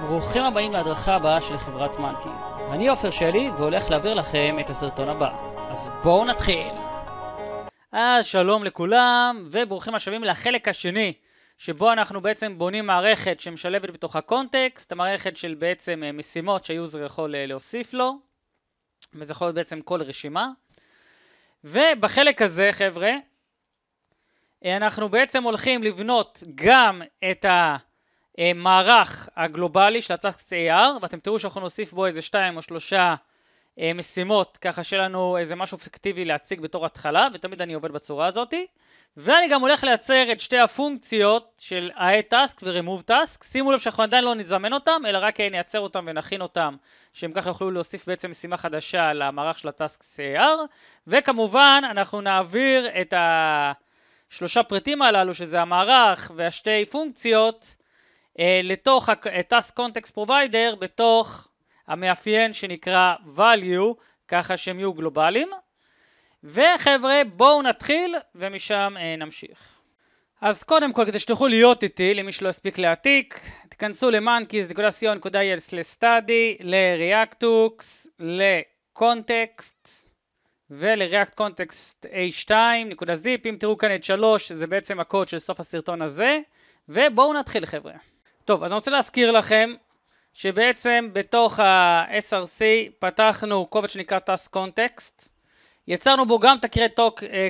ברוכים הבאים להדרכה הבאה של חברת מנקיז. אני עופר שלי והולך להעביר לכם את הסרטון הבא. אז בואו נתחיל. אז אה, שלום לכולם וברוכים השבים לחלק השני שבו אנחנו בעצם בונים מערכת שמשלבת בתוך הקונטקסט, המערכת של בעצם אה, משימות שהיוזר יכול אה, להוסיף לו וזה יכול להיות בעצם כל רשימה ובחלק הזה חבר'ה אנחנו בעצם הולכים לבנות גם את ה... המערך אה, הגלובלי של הטקסט AR ואתם תראו שאנחנו נוסיף בו איזה שתיים או שלושה אה, משימות ככה שיהיה לנו איזה משהו פיקטיבי להציג בתור התחלה ותמיד אני עובד בצורה הזאתי ואני גם הולך לייצר את שתי הפונקציות של ה-Task aid ו-Remove Task שימו לב שאנחנו עדיין לא נזמן אותם אלא רק אה, נייצר אותם ונכין אותם שהם ככה יוכלו להוסיף בעצם משימה חדשה למערך של ה-Task CR וכמובן אנחנו נעביר את השלושה פריטים הללו שזה המערך והשתי פונקציות אה, לתוך ה-Task Context Provider בתוך המאפיין שנקרא value, ככה שהם יהיו גלובליים. וחבר'ה, בואו נתחיל ומשם אה, נמשיך. אז קודם כל, כדי שתוכלו להיות איתי, למי שלא הספיק להעתיק, תיכנסו ל-monkeys.co.il/study, ל-reactux, ל-context ול-react context a2.zip, אם תראו כאן את 3, זה בעצם הקוד של סוף הסרטון הזה, ובואו נתחיל חבר'ה. טוב, אז אני רוצה להזכיר לכם שבעצם בתוך ה-SRC פתחנו קובץ שנקרא Task Context, יצרנו בו גם תקרי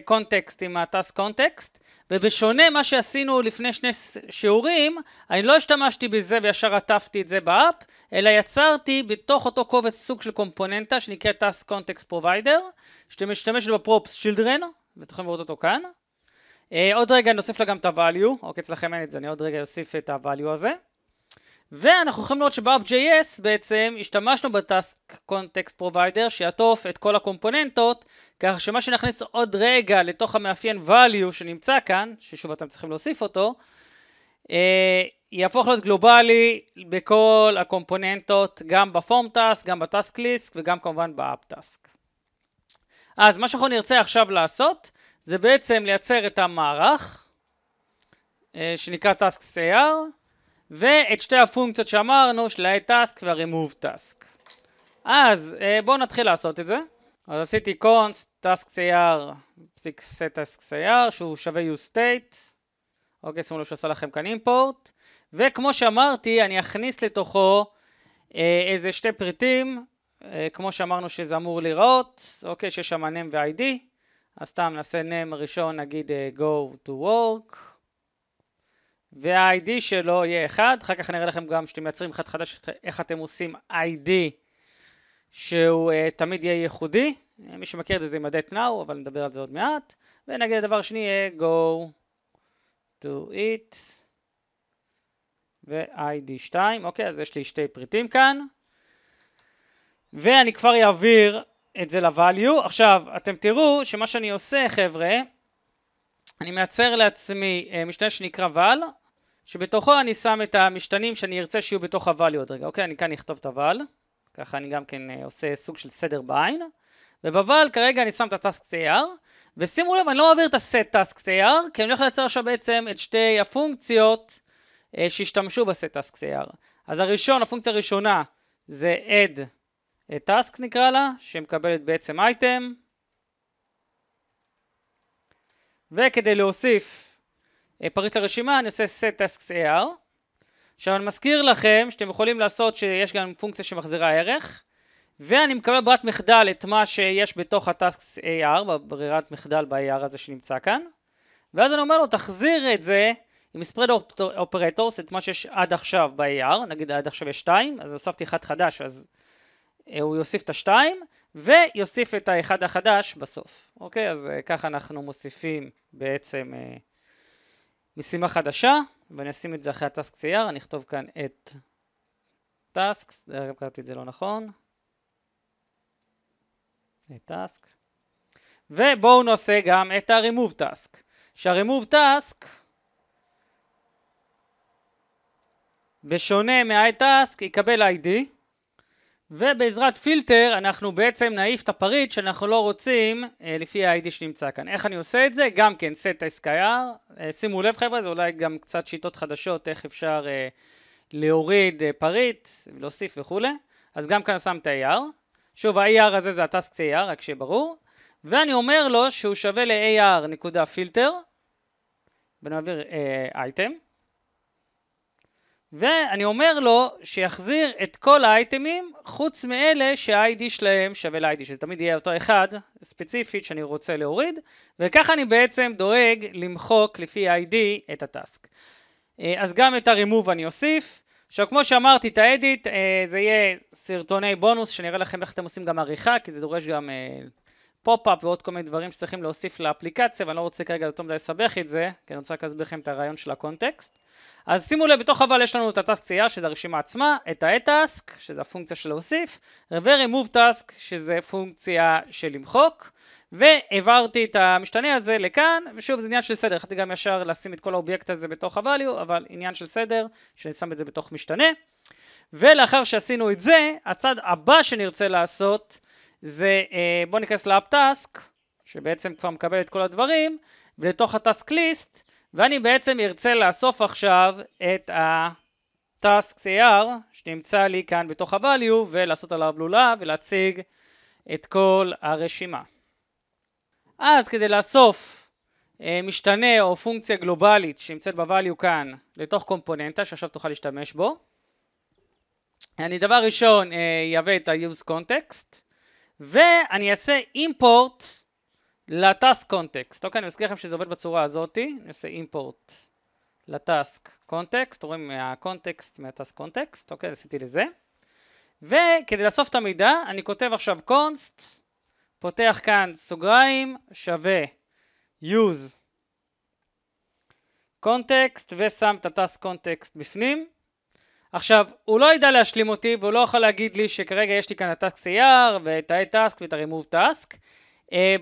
קונטקסט אה, עם ה-Task Context, ובשונה מה שעשינו לפני שני שיעורים, אני לא השתמשתי בזה וישר עטפתי את זה באפ, אלא יצרתי בתוך אותו קובץ סוג של קומפוננטה שנקראת Task Context Provider, שאתם משתמשים בפרופס שילדרן, ואתם יכולים לראות אותו כאן. אה, עוד רגע נוסיף לה גם את ה-value, אוקיי, אצלכם אין את זה, אני עוד רגע אוסיף את ה-value הזה. ואנחנו יכולים לראות שב-UpJS בעצם השתמשנו בטאסק קונטקסט פרוביידר שיעטוף את כל הקומפוננטות, כך שמה שנכניס עוד רגע לתוך המאפיין value שנמצא כאן, ששוב אתם צריכים להוסיף אותו, אה, יהפוך להיות גלובלי בכל הקומפוננטות, גם בפורם טאסק, גם בטאסק ליסק וגם כמובן באפ טאסק. אז מה שאנחנו נרצה עכשיו לעשות זה בעצם לייצר את המערך אה, שנקרא task CR ואת שתי הפונקציות שאמרנו של ה-task וה-remove task. אז אה, בואו נתחיל לעשות את זה. אז עשיתי const task CR פסיק set task CR שהוא שווה use state אוקיי שימו לב שעשה לכם כאן import וכמו שאמרתי אני אכניס לתוכו אה, איזה שתי פריטים כמו שאמרנו שזה אמור להיראות אוקיי שיש שם name ו-id אז סתם נעשה name ראשון נגיד אה, go to work וה-ID שלו יהיה 1, אחר כך נראה לכם גם שאתם מייצרים אחד חדש איך אתם עושים ID שהוא uh, תמיד יהיה ייחודי, מי שמכיר את זה זה עם ה-date now אבל נדבר על זה עוד מעט ונגיד הדבר השני יהיה go to it ו-ID 2, אוקיי אז יש לי שתי פריטים כאן ואני כבר אעביר את זה ל-value. עכשיו, אתם תראו שמה שאני עושה, חבר'ה, אני מייצר לעצמי אה, משתנה שנקרא val, שבתוכו אני שם את המשתנים שאני ארצה שיהיו בתוך ה-value עוד רגע, אוקיי? אני כאן אכתוב את ה-val, ככה אני גם כן אה, עושה סוג של סדר בעין, ובוואל כרגע אני שם את הטאסק CR, ושימו לב, אני לא מעביר את הסט טאסק CR, כי אני הולך לייצר עכשיו בעצם את שתי הפונקציות אה, שהשתמשו בסט טאסק CR. אז הראשון, הפונקציה הראשונה זה add טאסק אה, נקרא לה, שמקבלת בעצם אייטם. וכדי להוסיף אה, פריט לרשימה אני עושה set tasks AR. עכשיו אני מזכיר לכם שאתם יכולים לעשות שיש גם פונקציה שמחזירה ערך ואני מקבל ברירת מחדל את מה שיש בתוך ה-tasks AR, בברירת מחדל ב-AR הזה שנמצא כאן ואז אני אומר לו תחזיר את זה עם spread operators, את מה שיש עד עכשיו ב-AR, נגיד עד עכשיו יש 2, אז הוספתי אחד חדש אז הוא יוסיף את השתיים ויוסיף את האחד החדש בסוף. אוקיי? אז ככה אה, אנחנו מוסיפים בעצם אה, משימה חדשה, ואני אשים את זה אחרי הטסק צייר, אני אכתוב כאן את טסק, אגב אה, קראתי את זה לא נכון, את טסק, ובואו נעשה גם את ה-remove task, שה-remove task בשונה מה-i-task יקבל ID ובעזרת פילטר אנחנו בעצם נעיף את הפריט שאנחנו לא רוצים אה, לפי ה-ID שנמצא כאן. איך אני עושה את זה? גם כן set SKR, אה, שימו לב חבר'ה זה אולי גם קצת שיטות חדשות איך אפשר אה, להוריד אה, פריט, להוסיף וכולי, אז גם כאן שם את ה-AR, שוב ה-AR הזה זה ה-Task AR רק שיהיה ברור, ואני אומר לו שהוא שווה ל-AR נקודה פילטר, ונעביר אייטם, אה, ואני אומר לו שיחזיר את כל האייטמים חוץ מאלה שה-ID שלהם שווה ל-ID, שזה תמיד יהיה אותו אחד ספציפית שאני רוצה להוריד וככה אני בעצם דואג למחוק לפי ה-ID את הטאסק. אה, אז גם את ה-remove אני אוסיף. עכשיו כמו שאמרתי את האדיט אה, זה יהיה סרטוני בונוס שאני אראה לכם איך אתם עושים גם עריכה כי זה דורש גם פופ-אפ אה, ועוד כל מיני דברים שצריכים להוסיף לאפליקציה ואני לא רוצה כרגע יותר מדי לסבך את זה כי אני רוצה רק להסביר לכם את הרעיון של הקונטקסט אז שימו לב, בתוך אבל יש לנו את הטסק צייה, שזה הרשימה עצמה, את ה-task, שזה הפונקציה של להוסיף, ו-remove task, שזה פונקציה של למחוק, והעברתי את המשתנה הזה לכאן, ושוב זה עניין של סדר, יכולתי גם ישר לשים את כל האובייקט הזה בתוך ה-value, אבל עניין של סדר, שאני שם את זה בתוך משתנה. ולאחר שעשינו את זה, הצד הבא שנרצה לעשות זה, אה, בואו ניכנס ל-up task, שבעצם כבר מקבל את כל הדברים, ולתוך ה-Task List, ואני בעצם ארצה לאסוף עכשיו את ה-task CR שנמצא לי כאן בתוך ה-value ולעשות עליו לולה ולהציג את כל הרשימה. אז כדי לאסוף אה, משתנה או פונקציה גלובלית שנמצאת ב-value כאן לתוך קומפוננטה שעכשיו תוכל להשתמש בו, אני דבר ראשון אה, אייבא את ה-use context ואני אעשה import לטאסק קונטקסט. אוקיי, אני מזכיר לכם שזה עובד בצורה הזאתי, אני אעשה אימפורט לטאסק קונטקסט, רואים מהקונטקסט מהטאסק קונטקסט, אוקיי, עשיתי לזה. וכדי לאסוף את המידע, אני כותב עכשיו קונסט, פותח כאן סוגריים, שווה use קונטקסט ושם את הטאסק קונטקסט בפנים. עכשיו, הוא לא ידע להשלים אותי והוא לא יכול להגיד לי שכרגע יש לי כאן את הטאסק CR ואת ה-Task ואת ה-Remove Task, אה,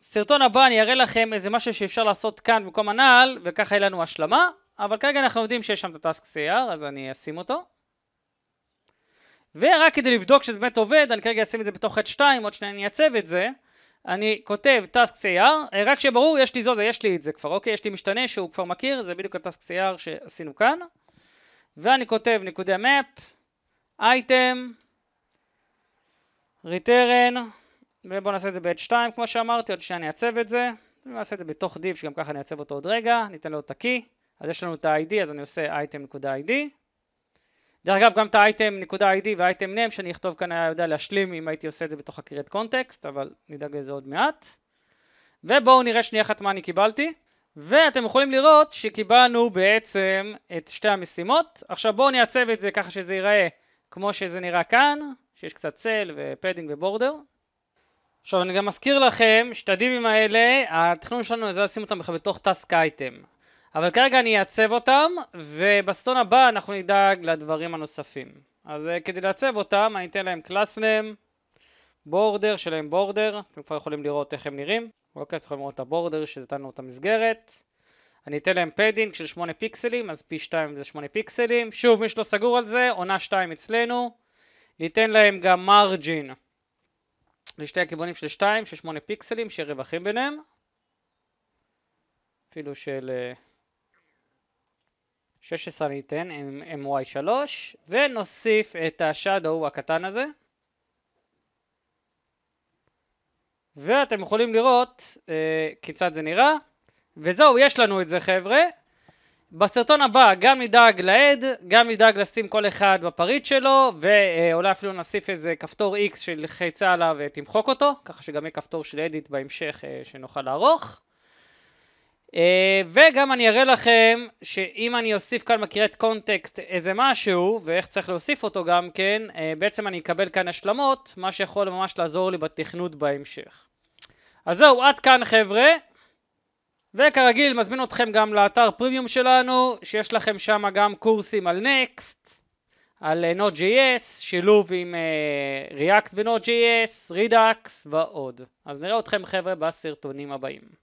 בסרטון הבא אני אראה לכם איזה משהו שאפשר לעשות כאן במקום הנעל, וככה יהיה לנו השלמה, אבל כרגע אנחנו יודעים שיש שם את הטאסק CR, אז אני אשים אותו. ורק כדי לבדוק שזה באמת עובד, אני כרגע אשים את זה בתוך חטא 2 עוד שניה אני אעצב את זה. אני כותב טאסק CR, אה, רק שברור, יש לי זו, זה יש לי את זה כבר, אוקיי? יש לי משתנה שהוא כבר מכיר, זה בדיוק הטאסק CR שעשינו כאן. ואני כותב נקודי map, אייטם, return, ובואו נעשה את זה ב-H2 כמו שאמרתי, עוד שנייה נעצב את זה, נעשה את זה בתוך div שגם ככה נעצב אותו עוד רגע, ניתן לו את ה-key, אז יש לנו את ה-ID אז אני עושה item.id דרך אגב גם את ה-item.id וה-item.name שאני אכתוב כאן היה יודע להשלים אם הייתי עושה את זה בתוך הקריאת קונטקסט, אבל נדאג לזה עוד מעט ובואו נראה שנייה אחת מה אני קיבלתי ואתם יכולים לראות שקיבלנו בעצם את שתי המשימות עכשיו בואו נעצב את זה ככה שזה ייראה כמו שזה נראה כאן שיש קצת צל ופדינג ובורדר עכשיו אני גם מזכיר לכם שאת הדיבים האלה, התכנון שלנו זה לשים אותם בכלל בתוך טאסק אייטם. אבל כרגע אני אעצב אותם, ובסטון הבא אנחנו נדאג לדברים הנוספים. אז אה, כדי לעצב אותם, אני אתן להם קלאס נאם, בורדר שלהם בורדר, אתם כבר יכולים לראות איך הם נראים. אוקיי, אתם יכולים לראות את הבורדר שנתנו לנו את המסגרת. אני אתן להם פדינג של 8 פיקסלים, אז פי 2 זה 8 פיקסלים. שוב, מי שלא סגור על זה, עונה 2 אצלנו. ניתן להם גם מרג'ין. לשתי הכיוונים של 2 של 8 פיקסלים שרווחים ביניהם אפילו של 16 אה, אני אתן עם 3 ונוסיף את השאדו הקטן הזה ואתם יכולים לראות אה, כיצד זה נראה וזהו יש לנו את זה חבר'ה בסרטון הבא גם נדאג לעד, גם נדאג לשים כל אחד בפריט שלו, ואולי אפילו נוסיף איזה כפתור X של חיצה עליו ותמחוק אה, אותו, ככה שגם יהיה כפתור של אדיט בהמשך אה, שנוכל לערוך. אה, וגם אני אראה לכם שאם אני אוסיף כאן מקריאת קונטקסט איזה משהו, ואיך צריך להוסיף אותו גם כן, בעצם אני אקבל כאן השלמות, מה שיכול ממש לעזור לי בתכנות בהמשך. אז זהו, עד כאן חבר'ה. וכרגיל מזמין אתכם גם לאתר פרימיום שלנו, שיש לכם שם גם קורסים על נקסט, על אה, Node.js, שילוב עם uh, React ו-Node.js, Redux ועוד. אז נראה אתכם חבר'ה בסרטונים הבאים.